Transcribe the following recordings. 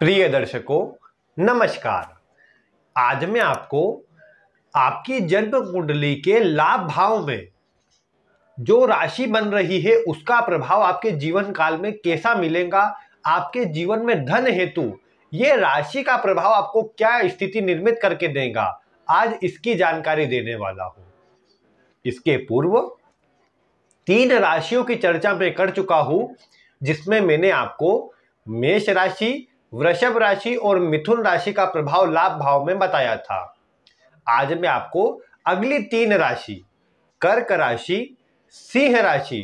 प्रिय दर्शकों नमस्कार आज मैं आपको आपकी जन्म कुंडली के लाभ भाव में जो राशि बन रही है उसका प्रभाव आपके जीवन काल में कैसा मिलेगा आपके जीवन में धन हेतु ये राशि का प्रभाव आपको क्या स्थिति निर्मित करके देगा आज इसकी जानकारी देने वाला हूं इसके पूर्व तीन राशियों की चर्चा मैं कर चुका हूं जिसमें मैंने आपको मेष राशि वृषभ राशि और मिथुन राशि का प्रभाव लाभ भाव में बताया था आज मैं आपको अगली तीन राशि कर्क राशि सिंह राशि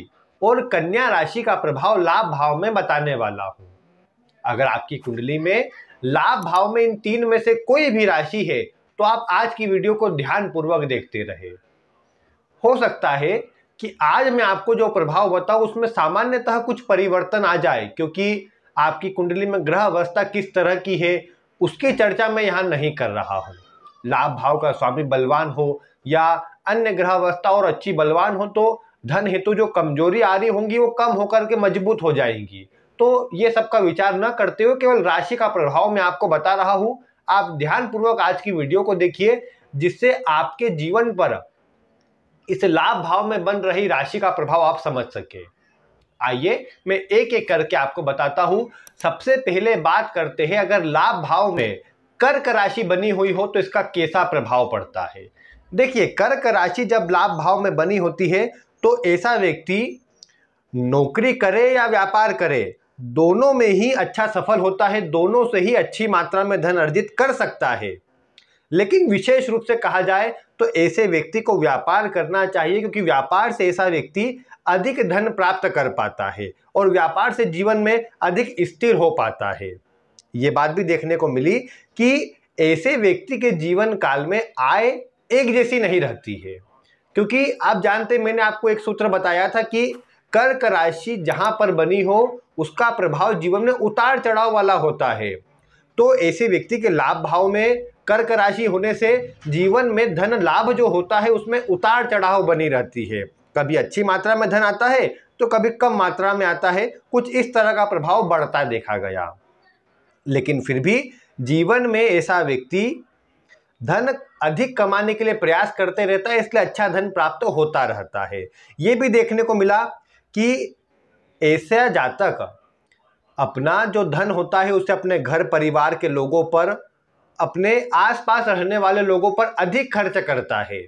और कन्या राशि का प्रभाव लाभ भाव में बताने वाला हूं अगर आपकी कुंडली में लाभ भाव में इन तीन में से कोई भी राशि है तो आप आज की वीडियो को ध्यानपूर्वक देखते रहे हो सकता है कि आज मैं आपको जो प्रभाव बताऊं उसमें सामान्यतः कुछ परिवर्तन आ जाए क्योंकि आपकी कुंडली में ग्रह अवस्था किस तरह की है उसकी चर्चा मैं यहाँ नहीं कर रहा हूँ लाभ भाव का स्वामी बलवान हो या अन्य ग्रह अवस्था और अच्छी बलवान हो तो धन हेतु जो कमजोरी आ रही होंगी वो कम होकर के मजबूत हो जाएंगी तो ये सब का विचार न करते हुए केवल राशि का प्रभाव मैं आपको बता रहा हूँ आप ध्यानपूर्वक आज की वीडियो को देखिए जिससे आपके जीवन पर इस लाभ भाव में बन रही राशि का प्रभाव आप समझ सके आइए मैं एक एक करके आपको बताता हूं सबसे पहले बात करते हैं अगर लाभ भाव में कर्क राशि बनी हुई हो तो इसका कैसा प्रभाव पड़ता है देखिए कर्क राशि जब लाभ भाव में बनी होती है तो ऐसा व्यक्ति नौकरी करे या व्यापार करे दोनों में ही अच्छा सफल होता है दोनों से ही अच्छी मात्रा में धन अर्जित कर सकता है लेकिन विशेष रूप से कहा जाए तो ऐसे व्यक्ति को व्यापार करना चाहिए क्योंकि व्यापार से ऐसा व्यक्ति अधिक धन प्राप्त कर पाता है और व्यापार से जीवन में अधिक स्थिर हो पाता है ये बात भी देखने को मिली कि ऐसे व्यक्ति के जीवन काल में आय एक जैसी नहीं रहती है क्योंकि आप जानते मैंने आपको एक सूत्र बताया था कि कर्क राशि जहां पर बनी हो उसका प्रभाव जीवन में उतार चढ़ाव वाला होता है तो ऐसे व्यक्ति के लाभ भाव में कर्क राशि होने से जीवन में धन लाभ जो होता है उसमें उतार चढ़ाव बनी रहती है कभी अच्छी मात्रा में धन आता है तो कभी कम मात्रा में आता है कुछ इस तरह का प्रभाव बढ़ता देखा गया लेकिन फिर भी जीवन में ऐसा व्यक्ति धन अधिक कमाने के लिए प्रयास करते रहता है इसलिए अच्छा धन प्राप्त होता रहता है ये भी देखने को मिला कि ऐसा जातक अपना जो धन होता है उसे अपने घर परिवार के लोगों पर अपने आसपास रहने वाले लोगों पर अधिक खर्च करता है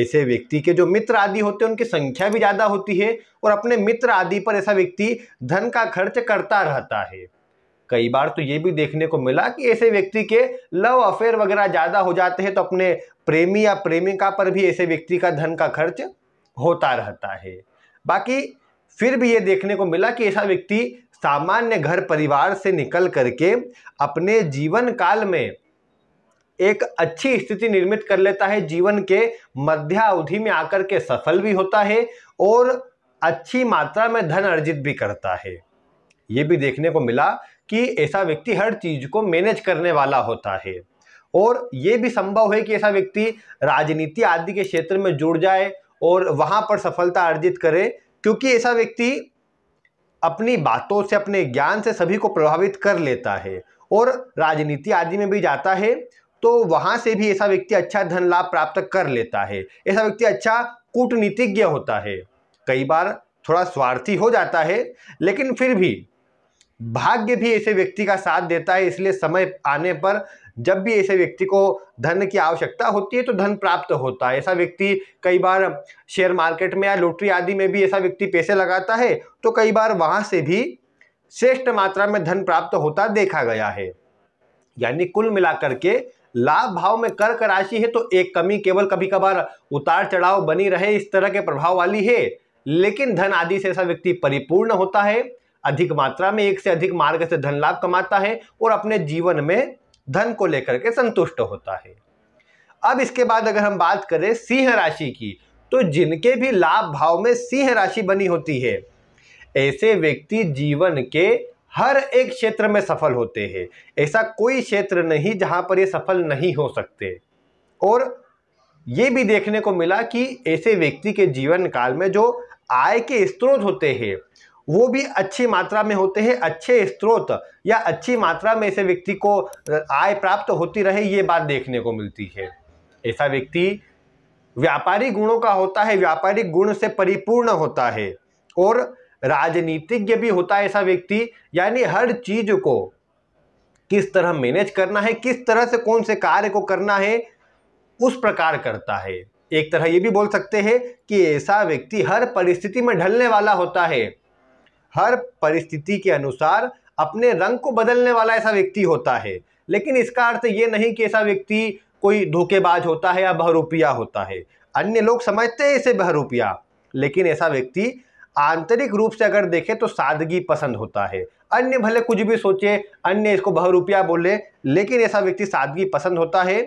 ऐसे व्यक्ति के जो मित्र आदि होते हैं उनकी संख्या भी ज़्यादा होती है और अपने मित्र आदि पर ऐसा व्यक्ति धन का खर्च करता रहता है कई बार तो ये भी देखने को मिला कि ऐसे व्यक्ति के लव अफेयर वगैरह ज़्यादा हो जाते हैं तो अपने प्रेमी या प्रेमिका पर भी ऐसे व्यक्ति का धन का खर्च होता रहता है बाकी फिर भी ये देखने को मिला कि ऐसा व्यक्ति सामान्य घर परिवार से निकल करके अपने जीवन काल में एक अच्छी स्थिति निर्मित कर लेता है जीवन के मध्यावधि में आकर के सफल भी होता है और अच्छी मात्रा में धन अर्जित भी करता है ये भी देखने को मिला कि ऐसा व्यक्ति हर चीज़ को मैनेज करने वाला होता है और ये भी संभव है कि ऐसा व्यक्ति राजनीति आदि के क्षेत्र में जुड़ जाए और वहाँ पर सफलता अर्जित करे क्योंकि ऐसा व्यक्ति अपनी बातों से अपने ज्ञान से सभी को प्रभावित कर लेता है और राजनीति आदि में भी जाता है तो वहां से भी ऐसा व्यक्ति अच्छा धन लाभ प्राप्त कर लेता है ऐसा व्यक्ति अच्छा कूटनीतिज्ञ होता है कई बार थोड़ा स्वार्थी हो जाता है लेकिन फिर भी भाग्य भी ऐसे व्यक्ति का साथ देता है इसलिए समय आने पर जब भी ऐसे व्यक्ति को धन की आवश्यकता होती है तो धन प्राप्त होता है ऐसा व्यक्ति कई बार शेयर मार्केट में या लोटरी आदि में भी ऐसा व्यक्ति पैसे लगाता है तो कई बार वहाँ से भी श्रेष्ठ मात्रा में धन प्राप्त होता देखा गया है यानी कुल मिलाकर के लाभ भाव में कर्क राशि है तो एक कमी केवल कभी कभार उतार चढ़ाव बनी रहे इस तरह के प्रभाव वाली है लेकिन धन आदि से ऐसा व्यक्ति परिपूर्ण होता है अधिक मात्रा में एक से अधिक मार्ग से धन लाभ कमाता है और अपने जीवन में धन को लेकर के संतुष्ट होता है अब इसके बाद अगर हम बात करें सिंह राशि की तो जिनके भी लाभ भाव में सिंह राशि बनी होती है ऐसे व्यक्ति जीवन के हर एक क्षेत्र में सफल होते हैं ऐसा कोई क्षेत्र नहीं जहां पर ये सफल नहीं हो सकते और ये भी देखने को मिला कि ऐसे व्यक्ति के जीवन काल में जो आय के स्त्रोत होते हैं वो भी अच्छी मात्रा में होते हैं अच्छे स्त्रोत या अच्छी मात्रा में ऐसे व्यक्ति को आय प्राप्त होती रहे ये बात देखने को मिलती है ऐसा व्यक्ति व्यापारी गुणों का होता है व्यापारिक गुण से परिपूर्ण होता है और राजनीतिज्ञ भी होता है ऐसा व्यक्ति यानी हर चीज को किस तरह मैनेज करना है किस तरह से कौन से कार्य को करना है उस प्रकार करता है एक तरह ये भी बोल सकते हैं कि ऐसा व्यक्ति हर परिस्थिति में ढलने वाला होता है हर परिस्थिति के अनुसार अपने रंग को बदलने वाला ऐसा व्यक्ति होता है लेकिन इसका अर्थ ये नहीं कि ऐसा व्यक्ति कोई धोखेबाज होता है या बहरूपिया होता है अन्य लोग समझते हैं इसे बहरूपिया लेकिन ऐसा व्यक्ति आंतरिक रूप से अगर देखें तो सादगी पसंद होता है अन्य भले कुछ भी सोचे अन्य इसको बहु रुपया बोले लेकिन ऐसा व्यक्ति सादगी पसंद होता है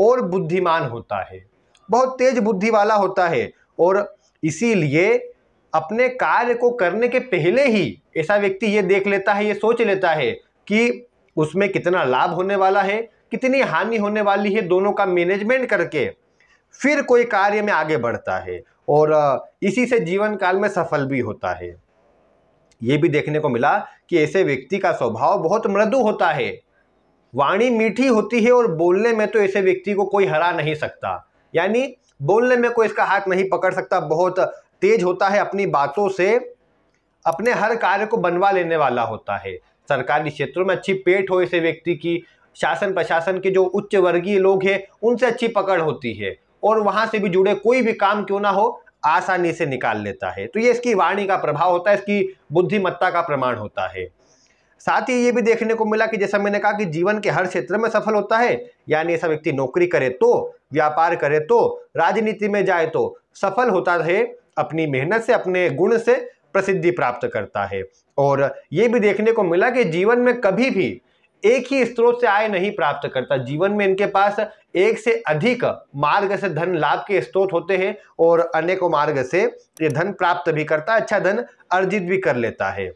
और बुद्धिमान होता है बहुत तेज बुद्धि वाला होता है और इसीलिए अपने कार्य को करने के पहले ही ऐसा व्यक्ति ये देख लेता है ये सोच लेता है कि उसमें कितना लाभ होने वाला है कितनी हानि होने वाली है दोनों का मैनेजमेंट करके फिर कोई कार्य में आगे बढ़ता है और इसी से जीवन काल में सफल भी होता है ये भी देखने को मिला कि ऐसे व्यक्ति का स्वभाव बहुत मृदु होता है वाणी मीठी होती है और बोलने में तो ऐसे व्यक्ति को कोई हरा नहीं सकता यानी बोलने में कोई इसका हाथ नहीं पकड़ सकता बहुत तेज होता है अपनी बातों से अपने हर कार्य को बनवा लेने वाला होता है सरकारी क्षेत्रों में अच्छी पेट हो ऐसे व्यक्ति की शासन प्रशासन के जो उच्च वर्गीय लोग हैं उनसे अच्छी पकड़ होती है और वहां से भी जुड़े कोई भी काम क्यों ना हो आसानी से निकाल लेता है तो ये इसकी वाणी का प्रभाव होता है इसकी बुद्धिमत्ता का प्रमाण होता है साथ ही ये भी देखने को मिला कि जैसा मैंने कहा कि जीवन के हर क्षेत्र में सफल होता है यानी ऐसा व्यक्ति नौकरी करे तो व्यापार करे तो राजनीति में जाए तो सफल होता है अपनी मेहनत से अपने गुण से प्रसिद्धि प्राप्त करता है और ये भी देखने को मिला कि जीवन में कभी भी एक ही स्रोत से आय नहीं प्राप्त करता जीवन में इनके पास एक से अधिक मार्ग से धन लाभ के स्रोत होते हैं और अनेकों मार्ग से ये धन प्राप्त भी करता है अच्छा धन अर्जित भी कर लेता है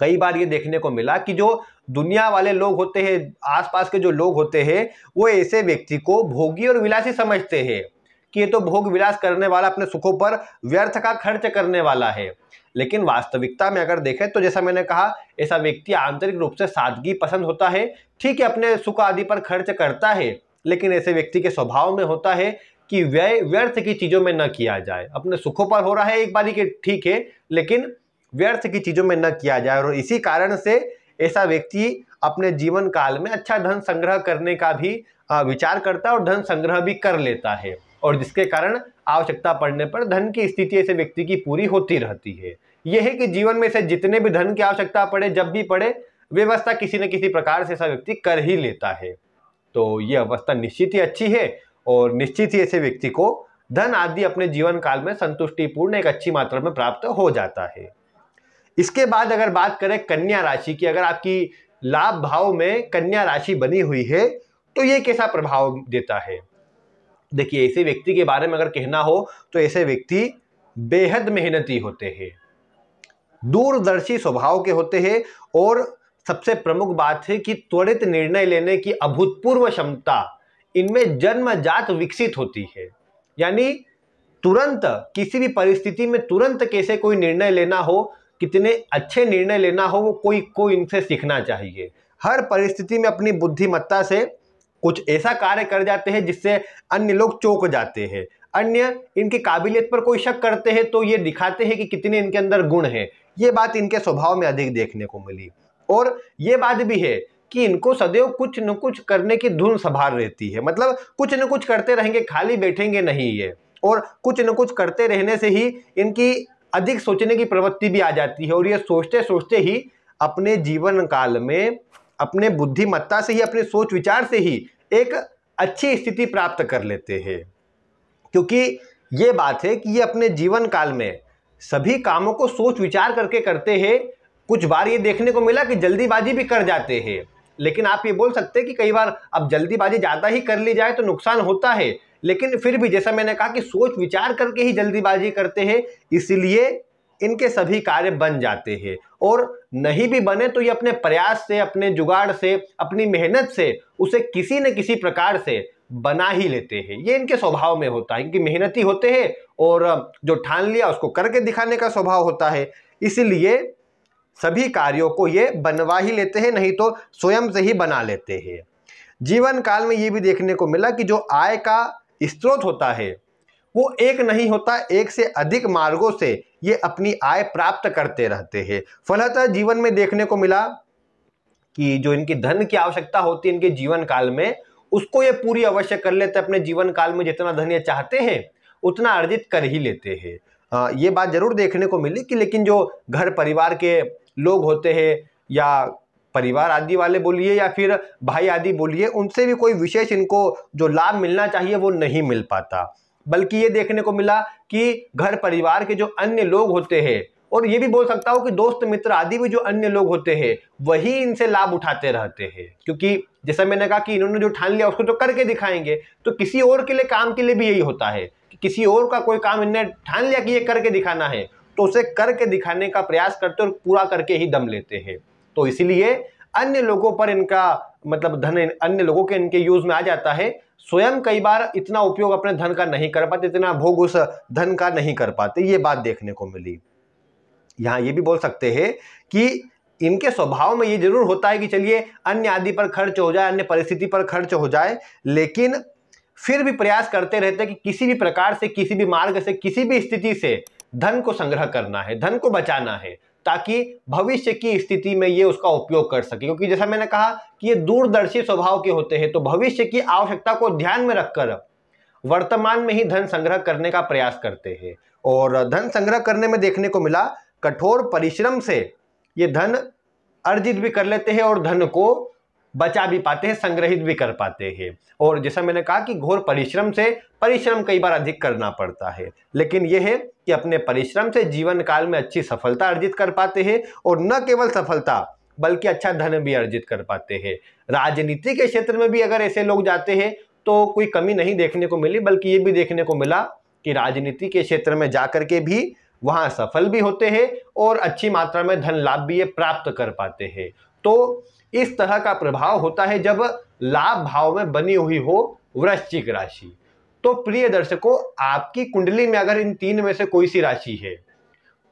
कई बार ये देखने को मिला कि जो दुनिया वाले लोग होते हैं आसपास के जो लोग होते हैं वो ऐसे व्यक्ति को भोगी और विलासी समझते हैं कि ये तो भोग विलास करने वाला अपने सुखों पर व्यर्थ का खर्च करने वाला है लेकिन वास्तविकता में अगर देखें तो जैसा मैंने कहा ऐसा व्यक्ति आंतरिक रूप से सादगी पसंद होता है ठीक है अपने सुख आदि पर खर्च करता है लेकिन ऐसे व्यक्ति के स्वभाव में होता है कि व्यय व्यर्थ की चीज़ों में न किया जाए अपने सुखों पर हो रहा है एक बारी के ठीक है लेकिन व्यर्थ की चीज़ों में न किया जाए और इसी कारण से ऐसा व्यक्ति अपने जीवन काल में अच्छा धन संग्रह करने का भी विचार करता है और धन संग्रह भी कर लेता है और जिसके कारण आवश्यकता पड़ने पर धन की स्थिति ऐसे व्यक्ति की पूरी होती रहती है यह है कि जीवन में से जितने भी धन की आवश्यकता पड़े जब भी पड़े व्यवस्था किसी न किसी प्रकार से ऐसा व्यक्ति कर ही लेता है तो ये अवस्था निश्चित ही अच्छी है और निश्चित ही ऐसे व्यक्ति को धन आदि अपने जीवन काल में संतुष्टिपूर्ण एक अच्छी मात्रा में प्राप्त हो जाता है इसके बाद अगर बात करें कन्या राशि की अगर आपकी लाभ भाव में कन्या राशि बनी हुई है तो ये कैसा प्रभाव देता है देखिए ऐसे व्यक्ति के बारे में अगर कहना हो तो ऐसे व्यक्ति बेहद मेहनती होते हैं दूरदर्शी स्वभाव के होते हैं और सबसे प्रमुख बात है कि त्वरित निर्णय लेने की अभूतपूर्व क्षमता इनमें जन्मजात विकसित होती है यानी तुरंत किसी भी परिस्थिति में तुरंत कैसे कोई निर्णय लेना हो कितने अच्छे निर्णय लेना हो वो कोई को इनसे सीखना चाहिए हर परिस्थिति में अपनी बुद्धिमत्ता से कुछ ऐसा कार्य कर जाते हैं जिससे अन्य लोग चौंक जाते हैं अन्य इनकी काबिलियत पर कोई शक करते हैं तो ये दिखाते हैं कि कितने इनके अंदर गुण हैं ये बात इनके स्वभाव में अधिक देखने को मिली और ये बात भी है कि इनको सदैव कुछ न कुछ करने की धुन संभाल रहती है मतलब कुछ न कुछ करते रहेंगे खाली बैठेंगे नहीं ये और कुछ न कुछ करते रहने से ही इनकी अधिक सोचने की प्रवृत्ति भी आ जाती है और ये सोचते सोचते ही अपने जीवन काल में अपने बुद्धिमत्ता से ही अपने सोच विचार से ही एक अच्छी स्थिति प्राप्त कर लेते हैं क्योंकि ये बात है कि ये अपने जीवन काल में सभी कामों को सोच विचार करके करते हैं कुछ बार ये देखने को मिला कि जल्दीबाजी भी कर जाते हैं लेकिन आप ये बोल सकते हैं कि कई बार अब जल्दीबाजी ज़्यादा ही कर ली जाए तो नुकसान होता है लेकिन फिर भी जैसा मैंने कहा कि सोच विचार करके ही जल्दीबाजी करते हैं इसलिए इनके सभी कार्य बन जाते हैं और नहीं भी बने तो ये अपने प्रयास से अपने जुगाड़ से अपनी मेहनत से उसे किसी न किसी प्रकार से बना ही लेते हैं ये इनके स्वभाव में होता है इनकी मेहनती होते हैं और जो ठान लिया उसको करके दिखाने का स्वभाव होता है इसलिए सभी कार्यों को ये बनवा ही लेते हैं नहीं तो स्वयं से ही बना लेते हैं जीवन काल में ये भी देखने को मिला कि जो आय का स्त्रोत होता है वो एक नहीं होता एक से अधिक मार्गों से ये अपनी आय प्राप्त करते रहते हैं फलतः जीवन में देखने को मिला कि जो इनकी धन की आवश्यकता होती है इनके जीवन काल में उसको ये पूरी अवश्य कर लेते अपने जीवन काल में जितना धन ये चाहते हैं उतना अर्जित कर ही लेते हैं ये बात जरूर देखने को मिली कि लेकिन जो घर परिवार के लोग होते हैं या परिवार आदि वाले बोलिए या फिर भाई आदि बोलिए उनसे भी कोई विशेष इनको जो लाभ मिलना चाहिए वो नहीं मिल पाता बल्कि ये देखने को मिला कि घर परिवार के जो अन्य लोग होते हैं और ये भी बोल सकता हूँ कि दोस्त मित्र आदि भी जो अन्य लोग होते हैं वही इनसे लाभ उठाते रहते हैं क्योंकि जैसा मैंने कहा कि इन्होंने जो ठान लिया उसको तो करके दिखाएंगे तो किसी और के लिए काम के लिए भी यही होता है कि किसी और का कोई काम इनने ठान लिया कि ये करके दिखाना है तो उसे करके दिखाने का प्रयास करते और पूरा करके ही दम लेते हैं तो इसीलिए अन्य लोगों पर इनका मतलब धन अन्य लोगों के इनके यूज में आ जाता है स्वयं कई बार इतना उपयोग अपने धन का नहीं कर पाते इतना भोग उस धन का नहीं कर पाते ये बात देखने को मिली यहाँ ये भी बोल सकते हैं कि इनके स्वभाव में ये जरूर होता है कि चलिए अन्य आदि पर खर्च हो जाए अन्य परिस्थिति पर खर्च हो जाए लेकिन फिर भी प्रयास करते रहते हैं कि किसी भी प्रकार से किसी भी मार्ग से किसी भी स्थिति से धन को संग्रह करना है धन को बचाना है ताकि भविष्य की स्थिति में ये उसका उपयोग कर सके क्योंकि जैसा मैंने कहा कि ये दूरदर्शी स्वभाव के होते हैं तो भविष्य की आवश्यकता को ध्यान में रखकर वर्तमान में ही धन संग्रह करने का प्रयास करते हैं और धन संग्रह करने में देखने को मिला कठोर परिश्रम से ये धन अर्जित भी कर लेते हैं और धन को बचा भी पाते हैं संग्रहित भी कर पाते हैं और जैसा मैंने कहा कि घोर परिश्रम से परिश्रम कई बार अधिक करना पड़ता है लेकिन यह है कि अपने परिश्रम से जीवन काल में अच्छी सफलता अर्जित कर पाते हैं और न केवल सफलता बल्कि अच्छा धन भी अर्जित कर पाते हैं राजनीति के क्षेत्र में भी अगर ऐसे लोग जाते हैं तो कोई कमी नहीं देखने को मिली बल्कि ये भी देखने को मिला कि राजनीति के क्षेत्र में जा कर के भी वहाँ सफल भी होते हैं और अच्छी मात्रा में धन लाभ भी ये प्राप्त कर पाते हैं तो इस तरह का प्रभाव होता है जब लाभ भाव में बनी हुई हो वृश्चिक राशि तो प्रिय दर्शकों आपकी कुंडली में अगर इन तीन में से कोई सी राशि है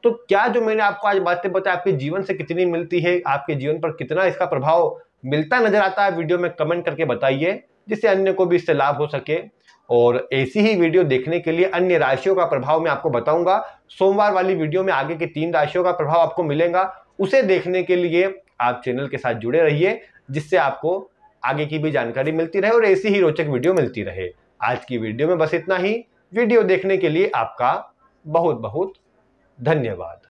तो क्या जो मैंने आपको आज बातें बताई आपके जीवन से कितनी मिलती है आपके जीवन पर कितना इसका प्रभाव मिलता नजर आता है वीडियो में कमेंट करके बताइए जिससे अन्य को भी इससे लाभ हो सके और ऐसी ही वीडियो देखने के लिए अन्य राशियों का प्रभाव मैं आपको बताऊंगा सोमवार वाली वीडियो में आगे की तीन राशियों का प्रभाव आपको मिलेगा उसे देखने के लिए आप चैनल के साथ जुड़े रहिए जिससे आपको आगे की भी जानकारी मिलती रहे और ऐसी ही रोचक वीडियो मिलती रहे आज की वीडियो में बस इतना ही वीडियो देखने के लिए आपका बहुत बहुत धन्यवाद